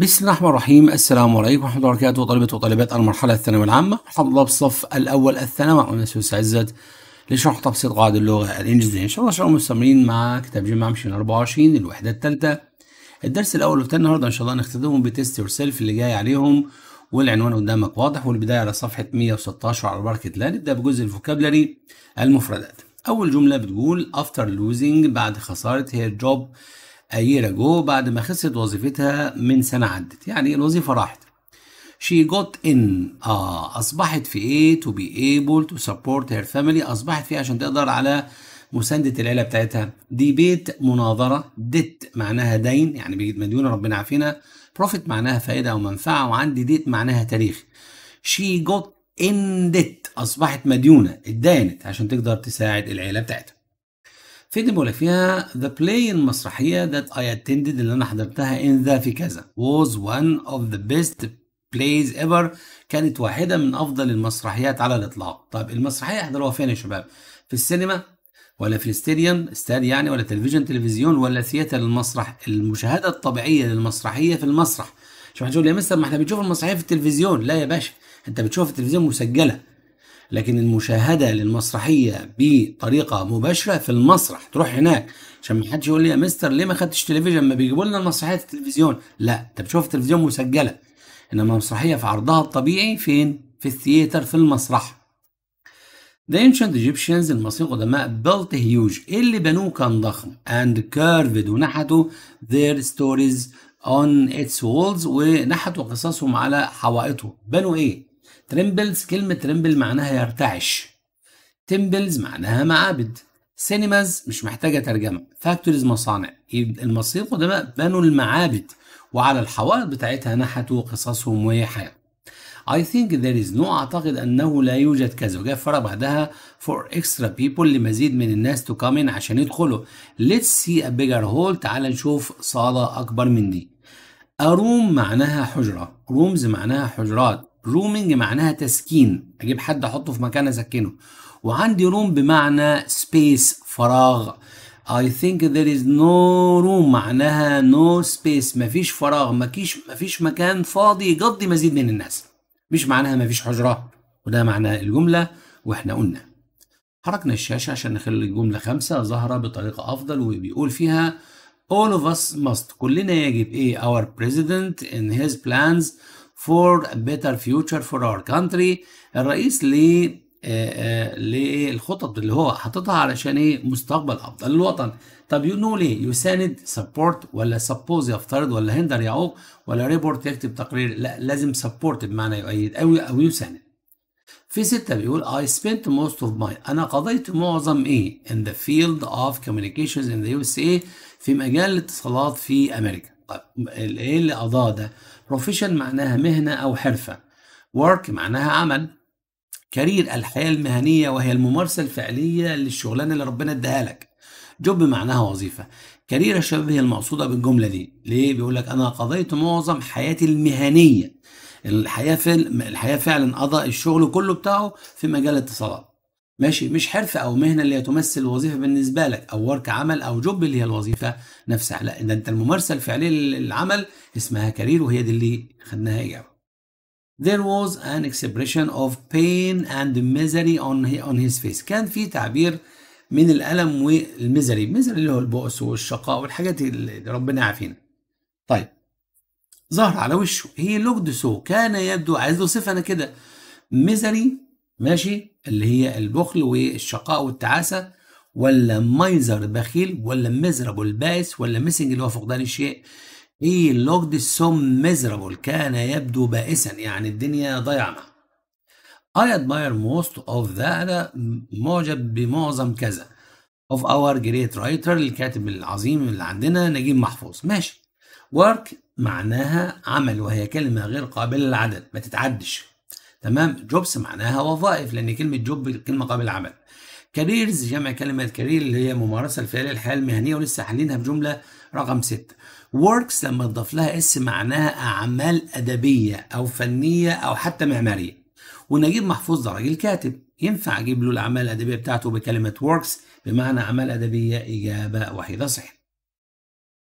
بسم الله الرحمن الرحيم السلام عليكم ورحمه الله وبركاته طلبه وطالبات المرحله الثانويه العامه الله بالصف الاول الثانوي الاستاذ سعزت لشرح تبسيط قواعد اللغه الانجليزيه ان شاء الله شباب مستمرين مع كتاب مش 24 الوحده الثالثه الدرس الاول والثاني النهارده ان شاء الله نختتمهم بتست يور سيلف اللي جاي عليهم والعنوان قدامك واضح والبدايه على صفحه 116 على بركه لا نبدا بجزء الفوكابلري المفردات اول جمله بتقول افتر لوزينج بعد خساره هير جوب اجو بعد ما خسرت وظيفتها من سنة عدت يعني الوظيفة راحت she got in آه أصبحت في إيه تو بي ايبل تو سبورت هير فاميلي أصبحت في عشان تقدر على مساندة العيلة بتاعتها دي بيت مناظرة ديت معناها دين يعني بيت مديون ربنا عافينا بروفيت معناها فائدة أو منفعة وعندي ديت معناها تاريخ she got in ديت أصبحت مديونة اتدينت عشان تقدر تساعد العيلة بتاعتها في دي بقول لك فيها ذا بلاي المسرحيه ذات اي اتندد اللي انا حضرتها ان ذا في كذا was one of the best plays ever كانت واحده من افضل المسرحيات على الاطلاق طيب المسرحيه احضروها فين يا شباب في السينما ولا في الاستاديوم استاد يعني ولا تلفزيون تلفزيون ولا ثياتر المسرح المشاهده الطبيعيه للمسرحيه في المسرح شوف هتقول لي يا مستر ما احنا بنشوف المسرحيه في التلفزيون لا يا باشا انت بتشوف التلفزيون مسجله لكن المشاهده للمسرحيه بطريقه مباشره في المسرح تروح هناك عشان ما حدش يقول لي يا مستر ليه ما خدتش تلفزيون ما بيجيبوا لنا المسرحيات التلفزيون لا انت بتشوف التلفزيون مسجله انما المسرحيه في عرضها الطبيعي فين في الثياتر في المسرح The ancient Egyptians المصريين القدماء built huge اللي بنوه كان ضخم and curved ونحتوا their stories on its walls ونحتوا قصصهم على حوائطهم بنوا ايه تريمبلز كلمة تريمبل معناها يرتعش تمبلز معناها معابد سينماز مش محتاجة ترجمة فاكتوريز مصانع المصريين القدماء بنوا المعابد وعلى الحوائط بتاعتها نحتوا قصصهم وهي حياة I think there is no أعتقد أنه لا يوجد كذا وجاء فرع بعدها for extra people لمزيد من الناس to come in عشان يدخلوا let's see a bigger hall تعال نشوف صالة أكبر من دي a room معناها حجرة rooms معناها حجرات رومنج معناها تسكين اجيب حد احطه في مكان اسكنه وعندي روم بمعنى سبيس فراغ I think there is no room معناها no space مفيش فراغ مفيش مفيش مكان فاضي يقضي مزيد من الناس مش معناها مفيش حجرة وده معنى الجملة واحنا قلنا حركنا الشاشة عشان نخلي الجملة خمسة ظاهرة بطريقة أفضل وبيقول فيها All of us must كلنا يجب إيه our president in his plans for a better future for our country الرئيس ل آه، آه، للخطط اللي هو حاططها علشان ايه مستقبل افضل للوطن طب يو نو ليه يساند سبورت ولا سبوز يفترض ولا هندر يعوق ولا ريبورت يكتب تقرير لا لازم سبورت بمعنى يؤيد او او يساند في ستة بيقول I spent most of my أنا قضيت معظم إيه in the field of communications in the USA في مجال الاتصالات في أمريكا طب إيه اللي قضاه ده بروفيشن معناها مهنة أو حرفة ورك معناها عمل كارير الحياة المهنية وهي الممارسة الفعلية للشغلانة اللي ربنا اداها لك جوب معناها وظيفة كارير يا شباب هي المقصودة بالجملة دي ليه بيقول لك أنا قضيت معظم حياتي المهنية الحياة فعل الحياة فعلا قضى الشغل كله بتاعه في مجال الاتصالات ماشي مش حرفة أو مهنة اللي هي تمثل وظيفة بالنسبة لك أو ورك عمل أو جوب اللي هي الوظيفة نفسها لا ده أنت الممارسة الفعلية للعمل اسمها كارير وهي دي اللي خدناها إجابة There was an expression of pain and misery on on his face كان في تعبير من الألم والميزري الميزري اللي هو البؤس والشقاء والحاجات اللي ربنا عافينا طيب ظهر على وشه هي لوكد سو كان يبدو عايز له صفة أنا كده ميزري ماشي اللي هي البخل والشقاء والتعاسة ولا مايزر بخيل ولا ميزرابل بائس ولا ميسنج اللي هو فقدان الشيء هي لوجد سوم ميزرابل كان يبدو بائسا يعني الدنيا ضايعة معاه I admire most of that أنا معجب بمعظم كذا of our great writer الكاتب العظيم اللي عندنا نجيب محفوظ ماشي work معناها عمل وهي كلمة غير قابلة للعدد ما تتعدش تمام جوبس معناها وظائف لان كلمه جوب كلمه قابل عمل كاريرز جمع كلمه كارير اللي هي ممارسه الفعل للحياه المهنيه ولسه حالينها بجمله رقم 6 وركس لما تضاف لها اس معناها اعمال ادبيه او فنيه او حتى معماريه ونجيب محفوظ ده راجل كاتب ينفع اجيب له الاعمال الادبيه بتاعته بكلمه وركس بمعنى اعمال ادبيه اجابه وحيده صحيحه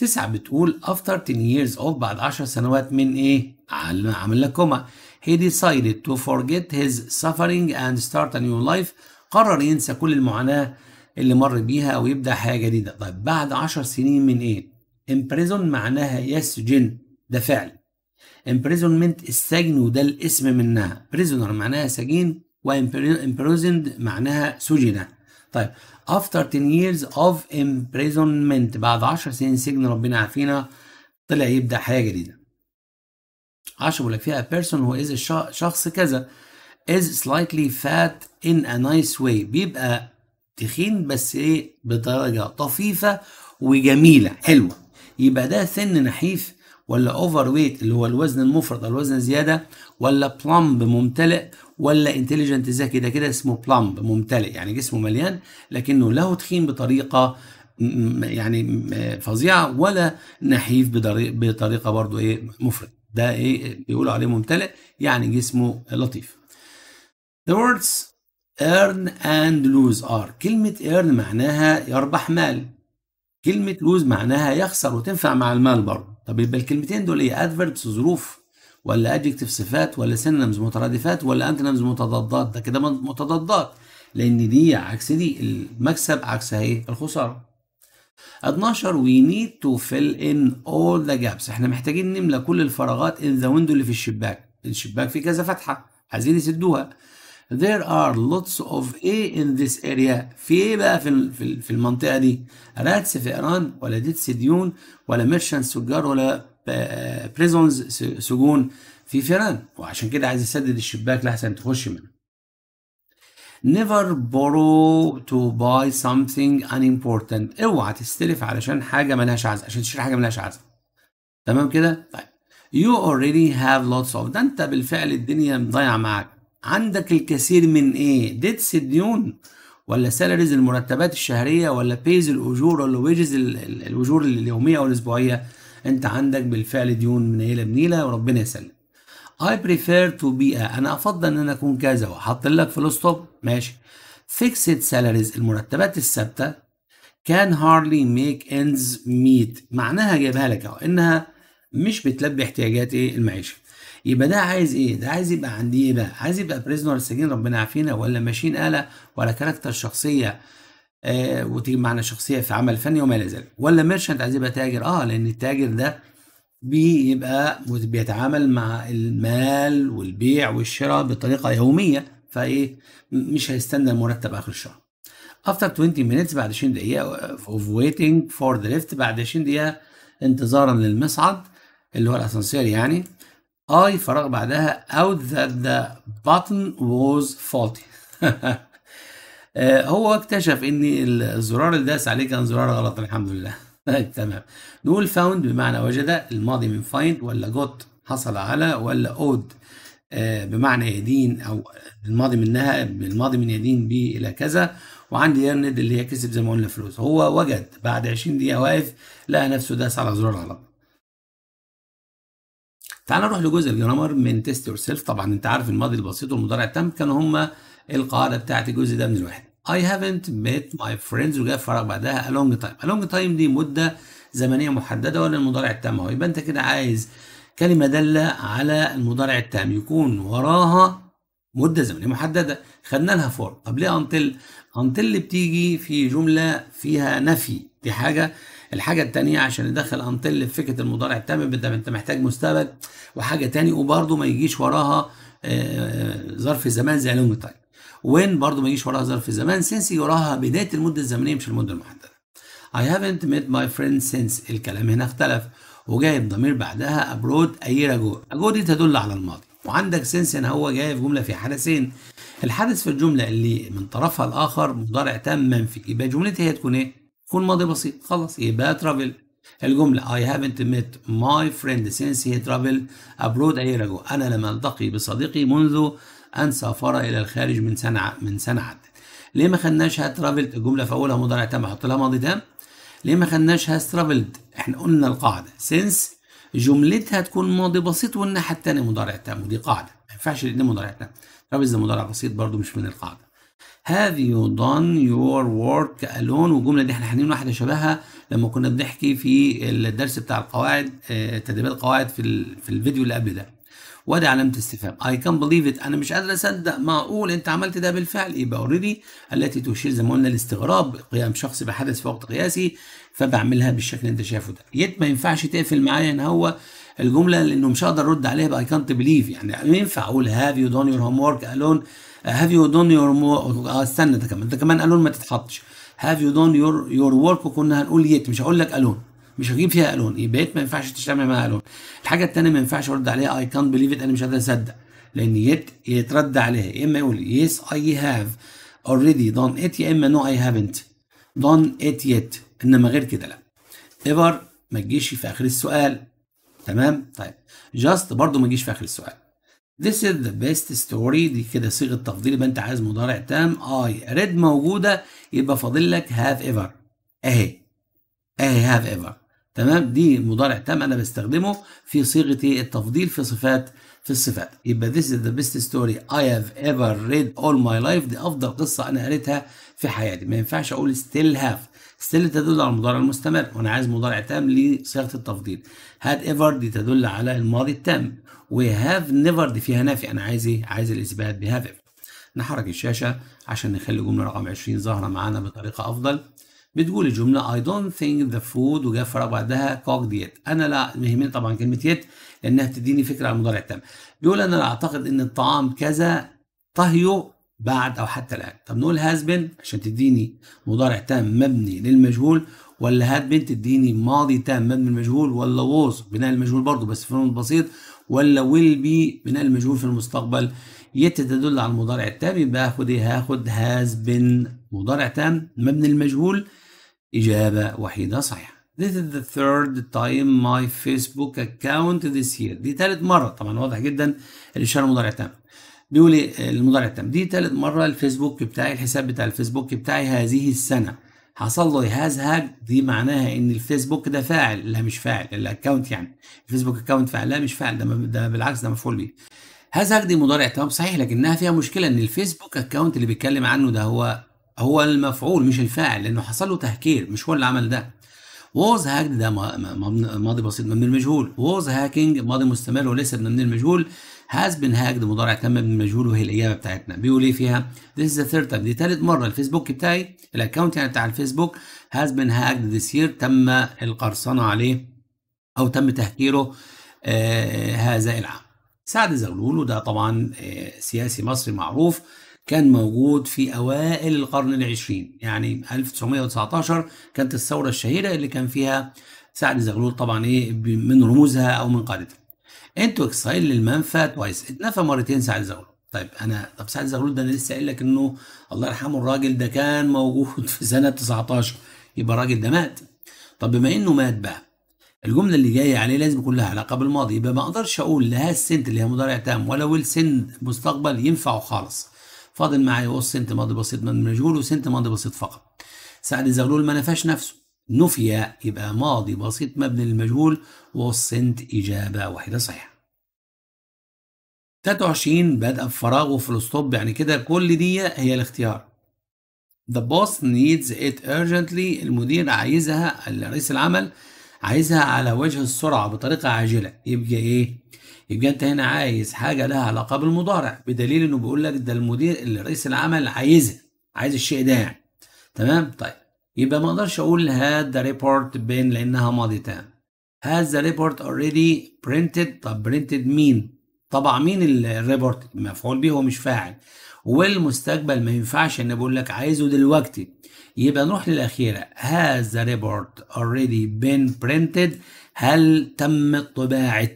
تسعة بتقول after 10 years of بعد 10 سنوات من ايه؟ عمل لك كوما he decided to forget his suffering and start a new life قرر ينسى كل المعاناة اللي مر بيها ويبدأ حياة جديدة طيب بعد عشر سنين من ايه؟ imprison معناها يسجن ده فعل imprisonment السجن وده الاسم منها prisoner معناها سجين و imprisoned معناها سجن طيب after 10 years of imprisonment بعد 10 سنين سجن ربنا عافينا طلع يبدأ حياة جديدة 10 بيقول لك فيها a person who is شخص كذا is slightly fat in a nice way بيبقى تخين بس ايه بدرجه طفيفه وجميله حلوه يبقى ده سن نحيف ولا اوفر ويت اللي هو الوزن المفرط او الوزن زياده ولا بلامب ممتلئ ولا انتليجنت ذكي ده كده اسمه بلامب ممتلئ يعني جسمه مليان لكنه له تخين بطريقه يعني فظيعه ولا نحيف بطريقه برضو ايه مفرط ده ايه بيقولوا عليه ممتلئ يعني جسمه لطيف the words earn and lose are كلمة earn معناها يربح مال كلمة lose معناها يخسر وتنفع مع المال برضه طب يبقى الكلمتين دول ايه adverbs ظروف ولا adjective صفات ولا synonyms مترادفات ولا antonyms متضادات ده كده متضادات لان دي عكس دي المكسب عكسها ايه الخساره 12 we need to fill in all the gaps احنا محتاجين نملى كل الفراغات in the window اللي في الشباك الشباك فيه كذا فتحه عايزين يسدوها there are lots of a in this area في ايه بقى في في المنطقه دي راتس فئران ولا ديتس ديون ولا ميرشنت سجار ولا بريزونز آه، آه، سجون في فئران وعشان كده عايز اسدد الشباك لحسن تخش منه never borrow to buy something unimportant اوعى تستلف علشان حاجه ملهاش عزم عشان تشتري حاجه ملهاش عزم تمام كده طيب you already have lots of ده انت بالفعل الدنيا مضيع معاك عندك الكثير من ايه ديتس الديون ولا سالاريز المرتبات الشهريه ولا بيز الاجور ولا ويجز الاجور اليوميه او الاسبوعيه انت عندك بالفعل ديون من هيله بنيله وربنا يسلم I prefer to be a أنا أفضل إن أنا أكون كذا وحط لك فول ستوب ماشي fixed salaries المرتبات الثابتة can hardly make ends meet معناها جايبها لك أهو إنها مش بتلبي احتياجات إيه المعيشة يبقى ده عايز إيه؟ ده عايز يبقى عندي إيه بقى؟ عايز يبقى بريزنر سجين ربنا يعافينا ولا ماشين آلة ولا كاركتر شخصية آه وتيجي معنا شخصيه في عمل فني وما الى ذلك ولا ميرشنت عايز يبقى تاجر اه لان التاجر ده بيبقى بيتعامل مع المال والبيع والشراء بطريقه يوميه فايه مش هيستنى المرتب اخر الشهر after 20 minutes بعد 20 دقيقه uh, of waiting for the lift بعد 20 دقيقه انتظارا للمصعد اللي هو الاسانسير يعني اي فراغ بعدها out that the button was faulty آه، هو اكتشف ان الزرار اللي داس عليه كان زرار غلط الحمد لله طيب، تمام نقول فاوند بمعنى وجد الماضي من فايند ولا جوت حصل على ولا اود آه، بمعنى يدين او الماضي منها الماضي من يدين بي الى كذا وعندي يرند اللي هي كسب زي ما قلنا فلوس هو وجد بعد 20 دقيقه واقف لقى نفسه داس على زرار غلط تعال نروح لجزء الجرامر من تيست يور سيلف طبعا انت عارف الماضي البسيط والمضارع التام كانوا هما القاعده بتاعت الجزء ده من الواحد I haven't met my friends وجاء فراغ بعدها a long time a long time دي مدة زمنية محددة ولا المضارع التام هو يبقى انت كده عايز كلمة دالة على المضارع التام يكون وراها مدة زمنية محددة خدنا لها فور طب ليه until until اللي بتيجي في جملة فيها نفي دي حاجة الحاجة التانية عشان ندخل until في فكرة المضارع التام يبقى انت محتاج مستبد وحاجة تاني وبرضه ما يجيش وراها آه، ظرف زمان زي long تايم وين برضه ما يجيش وراها ظرف زمان سينس يجي وراها بدايه المده الزمنيه مش المده المحدده I haven't met my friend since الكلام هنا اختلف وجايب ضمير بعدها abroad أي رجوع أجو دي تدل على الماضي وعندك سينس هنا هو جاي في جملة في حدثين الحدث في الجملة اللي من طرفها الآخر مضارع تام منفي يبقى جملتي هي تكون إيه؟ تكون ماضي بسيط خلاص يبقى ترافل الجملة I haven't met my friend since he traveled abroad year ago أنا لم ألتقي بصديقي منذ أن سافر إلى الخارج من سنة من سنة عدت ليه ما خدناش هات ترافلد الجملة في أولها مضارع تام أحط لها ماضي تام ليه ما خدناش هاز ترافلد إحنا قلنا القاعدة سينس جملتها تكون ماضي بسيط والناحية التانية مضارع تام ودي قاعدة ما ينفعش الاتنين مضارع تام ترافلد ده مضارع بسيط برضو مش من القاعدة هاف يو دون يور ورك الون والجمله دي احنا حنين واحده شبهها لما كنا بنحكي في الدرس بتاع القواعد آه، تدريب القواعد في في الفيديو اللي قبل ده وادي علامه استفهام اي كان بليف ات انا مش قادر اصدق معقول انت عملت ده بالفعل يبقى اوريدي التي تشير زي ما قلنا الاستغراب قيام شخص بحدث في وقت قياسي فبعملها بالشكل اللي انت شايفه ده يت ما ينفعش تقفل معايا ان هو الجمله لانه مش هقدر ارد عليها باي كانت بليف يعني ينفع اقول هاف يو دون يور هوم ورك الون هاف يو دون يور استنى ده كمان ده كمان الون ما تتحطش هاف يو دون يور يور ورك وكنا هنقول يت مش هقول لك الون مش هجيب فيها الون يبقى إيه ما ينفعش تجتمع معاها الون الحاجه الثانيه ما ينفعش ارد عليها اي كانت بليف انا مش قادر اصدق لان يت يترد عليها يا اما يقول يس اي هاف اوريدي دون ات يا اما نو اي هافنت دون ات يت انما غير كده لا ايفر ما تجيش في اخر السؤال تمام طيب جاست برضو ما تجيش في اخر السؤال This is the best story دي كده صيغه تفضيل يبقى انت عايز مضارع تام اي ريد موجوده يبقى فاضل لك هاف ايفر اهي اهي هاف ايفر تمام دي مضارع تام انا بستخدمه في صيغه إيه؟ التفضيل في صفات في الصفات يبقى this is the best story I have ever read all my life دي افضل قصه انا قريتها في حياتي ما ينفعش اقول still have ستيل تدل على المضارع المستمر وانا عايز مضارع تام لصيغه التفضيل هاد ايفر دي تدل على الماضي التام وهاف نيفر دي فيها نفي انا عايز ايه عايز الاثبات بهاف نحرك الشاشه عشان نخلي جمله رقم 20 ظاهره معانا بطريقه افضل بتقول الجمله I don't think the food وجاء فراغ بعدها كوك yet انا لا مهمين طبعا كلمه yet لانها بتديني فكره عن المضارع التام بيقول انا لا اعتقد ان الطعام كذا طهيه بعد او حتى الان طب نقول هاز بن عشان تديني مضارع تام مبني للمجهول ولا هاد بن تديني ماضي تام مبني للمجهول ولا ووز بناء المجهول برضه بس في نمط بسيط ولا ويل بي بناء المجهول في المستقبل يت تدل على المضارع التام يبقى هاخد ايه هاخد هاز بن مضارع تام مبني للمجهول إجابة وحيدة صحيحة This is the third time my Facebook account this year. دي ثالث مرة طبعا واضح جدا الإشارة المضارع تام. بيقول إيه المضارع تام دي ثالث مرة الفيسبوك بتاعي الحساب بتاع الفيسبوك بتاعي هذه السنة. حصل له هاز هاج دي معناها ان الفيسبوك ده فاعل لا مش فاعل الاكونت يعني الفيسبوك اكونت فاعل لا مش فاعل ده ده بالعكس ده مفعول به هاز هاج دي مضارع تام صحيح لكنها فيها مشكلة ان الفيسبوك اكونت اللي بيتكلم عنه ده هو هو المفعول مش الفاعل لانه حصل له تهكير مش هو اللي عمل ده ووز هاكد ده ماضي بسيط مبني المجهول ووز هاكينج ماضي مستمر ولسه مبني المجهول هاز been هاكد مضارع تم من المجهول وهي الاجابه بتاعتنا بيقول ايه فيها ذيس از third time دي ثالث مره الفيسبوك بتاعي الاكونت يعني بتاع الفيسبوك هاز been هاكد ذيس يير تم القرصنه عليه او تم تهكيره آه هذا العام سعد زغلول وده طبعا آه سياسي مصري معروف كان موجود في أوائل القرن العشرين يعني 1919 كانت الثورة الشهيرة اللي كان فيها سعد زغلول طبعا إيه من رموزها أو من قادتها انتوا اكسايل للمنفى توايس اتنفى مرتين سعد زغلول طيب انا طب سعد زغلول ده انا لسه قايل لك انه الله يرحمه الراجل ده كان موجود في سنه 19 يبقى الراجل ده مات طب بما انه مات بقى الجمله اللي جايه عليه لازم يكون لها علاقه بالماضي يبقى ما اقدرش اقول لا السنت اللي هي مضارع تام ولا ويل سند مستقبل ينفعوا خالص فاضل معايا هو السنت ماضي بسيط مجهول وسنت ماضي بسيط فقط سعد زغلول ما نفاش نفسه نفي يبقى ماضي بسيط مبني للمجهول والسنت إجابة واحدة صحيحة 23 بدأ بفراغ وفي الاسطوب يعني كده كل دي هي الاختيار The boss needs it urgently المدير عايزها رئيس العمل عايزها على وجه السرعة بطريقة عاجلة يبقى إيه؟ يبقى انت هنا عايز حاجه لها علاقه بالمضارع بدليل انه بيقول لك ده المدير اللي رئيس العمل عايزها عايز الشيء ده يعني تمام طيب يبقى ما اقدرش اقول هاد ذا ريبورت بين لانها ماضي تام هاد ذا ريبورت اوريدي برينتد طب برينتد مين طبع مين الريبورت مفعول به هو مش فاعل والمستقبل ما ينفعش ان بقول لك عايزه دلوقتي يبقى نروح للاخيره هاز ذا ريبورت اوريدي بين برينتد هل تم طباعه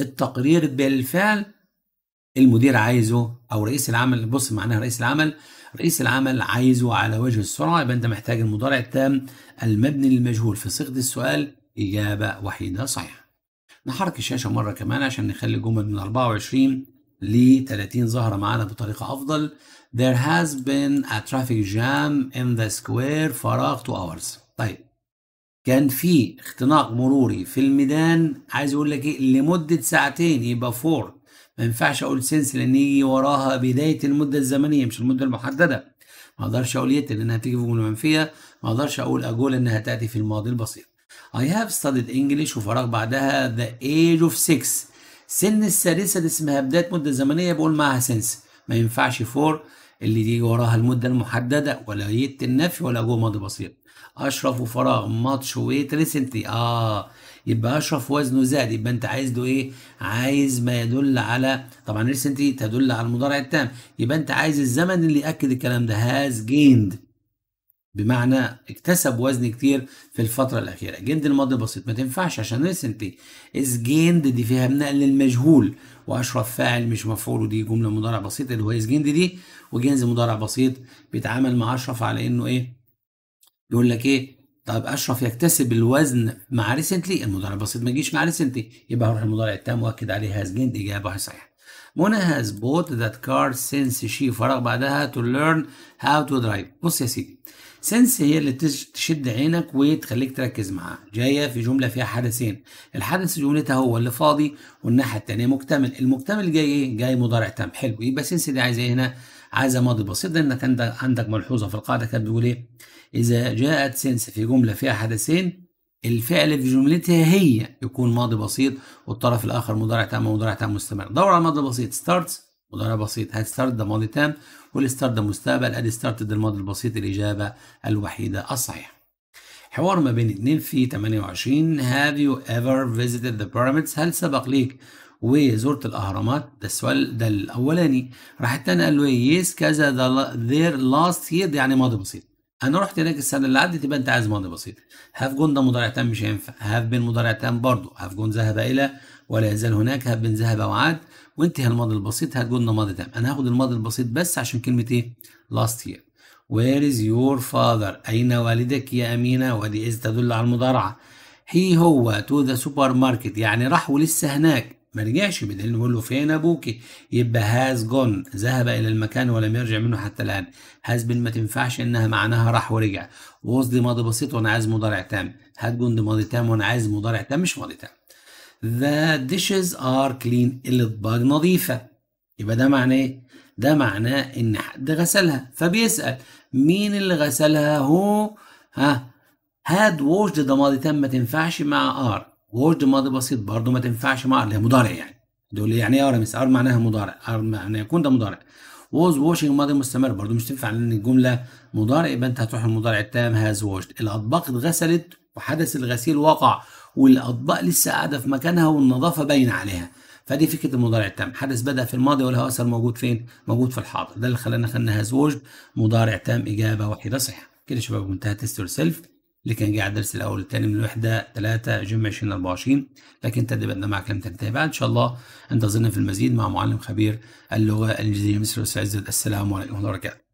التقرير بالفعل المدير عايزه او رئيس العمل بص معناها رئيس العمل رئيس العمل عايزه على وجه السرعه يبقى انت محتاج المضارع التام المبني للمجهول في صيغه السؤال اجابه وحيده صحيحه. نحرك الشاشه مره كمان عشان نخلي الجمل من 24 ل 30 ظاهره معانا بطريقه افضل. There has been a traffic jam in the square for 2 hours. طيب كان في اختناق مروري في الميدان عايز اقول لك ايه لمده ساعتين يبقى فور ما ينفعش اقول سنس لان يجي وراها بدايه المده الزمنيه مش المده المحدده ما اقدرش اقول يت لانها تيجي في جمله منفيه ما اقدرش اقول اجول انها تاتي في الماضي البسيط I have studied English وفراغ بعدها the age of six سن السادسة دي اسمها بداية مدة زمنية بقول معها سنس ما ينفعش فور اللي يجي وراها المدة المحددة ولا يت النفي ولا جو ماضي بسيط اشرف وفراغ ماتش ويت ريسنتلي اه يبقى اشرف وزنه زاد يبقى انت عايز له ايه عايز ما يدل على طبعا ريسنتلي تدل على المضارع التام يبقى انت عايز الزمن اللي ياكد الكلام ده هاز جيند بمعنى اكتسب وزن كتير في الفترة الأخيرة جند الماضي البسيط ما تنفعش عشان ريسنتلي از جيند دي فيها نقل للمجهول وأشرف فاعل مش مفعول ودي جملة مضارع بسيط اللي هو از جيند دي وجينز مضارع بسيط بيتعامل مع أشرف على إنه إيه يقول لك ايه طيب اشرف يكتسب الوزن مع ريسنتلي المضارع البسيط ما يجيش مع ريسنتلي يبقى هروح المضارع التام واكد عليه هاز جند اجابه صحيحه منى هاز بوت ذات كار سينس شي فراغ بعدها تو ليرن هاو تو درايف بص يا سيدي سنس هي اللي تشد عينك وتخليك تركز معاها جايه في جمله فيها حدثين الحدث جملتها هو اللي فاضي والناحيه الثانيه مكتمل المكتمل جاي ايه جاي مضارع تام حلو يبقى سنس دي عايزه إيه هنا عايزه ماضي بسيط لانك عندك ملحوظه في القاعده كانت بتقول ايه إذا جاءت سنس في جملة فيها حدثين الفعل في جملتها هي يكون ماضي بسيط والطرف الآخر مضارع تام ومضارع تام مستمر دور على الماضي البسيط ستارتس مضارع بسيط هاد ستارت ده ماضي تام والستارت ده مستقبل ادي ستارت ده الماضي البسيط الإجابة الوحيدة الصحيحة حوار ما بين اتنين في 28 Have you ever visited the pyramids؟ هل سبق ليك وزرت الأهرامات؟ ده السؤال ده الأولاني راح التاني قال له يس كذا ذير لاست يير يعني ماضي بسيط انا رحت هناك السنه اللي عدت يبقى انت عايز ماضي بسيط هاف جون ده مضارع تام مش هينفع هاف بين مضارع تام برضه هاف جون ذهب الى ولا يزال هناك هاف بين ذهب وعاد وانتهى الماضي البسيط هات جون ماضي تام انا هاخد الماضي البسيط بس عشان كلمه ايه لاست يير وير از يور فاذر اين والدك يا امينه ودي از تدل على المضارعه هي هو تو ذا سوبر ماركت يعني راح ولسه هناك ما رجعش بدليل نقول له فين ابوك يبقى هاز جون ذهب الى المكان ولم يرجع منه حتى الان هاز بين ما تنفعش انها معناها راح ورجع وز دي ماضي بسيط وانا عايز مضارع تام هات جون دي ماضي تام وانا عايز مضارع تام مش ماضي تام the dishes are clean الاطباق نظيفه يبقى ده معناه ايه ده معناه ان حد غسلها فبيسال مين اللي غسلها هو ها هاد ووشد ده ماضي تام ما تنفعش مع ار وورد ماضي بسيط برضه ما تنفعش مع اللي هي مضارع يعني دول يعني ايه ارمس ار معناها مضارع ار معناها يكون ده مضارع ووز واشنج ماضي مستمر برضه مش تنفع لان الجمله مضارع يبقى انت هتروح المضارع التام هاز واشد الاطباق اتغسلت وحدث الغسيل وقع والاطباق لسه قاعده في مكانها والنظافه باينه عليها فدي فكره المضارع التام حدث بدا في الماضي وله اثر موجود فين موجود في الحاضر ده اللي خلانا خلنا هاز واشد مضارع تام اجابه واحده صحيحه كده شباب منتهى تيست يور سيلف اللي كان جاي على الدرس الاول الثاني من الوحده 3 جيم 2024 لكن تدريباتنا معك لم تنتهي بعد طيب، ان شاء الله انتظرنا في المزيد مع معلم خبير اللغه الانجليزيه مصر الاستاذ السلام عليكم ورحمه الله وبركاته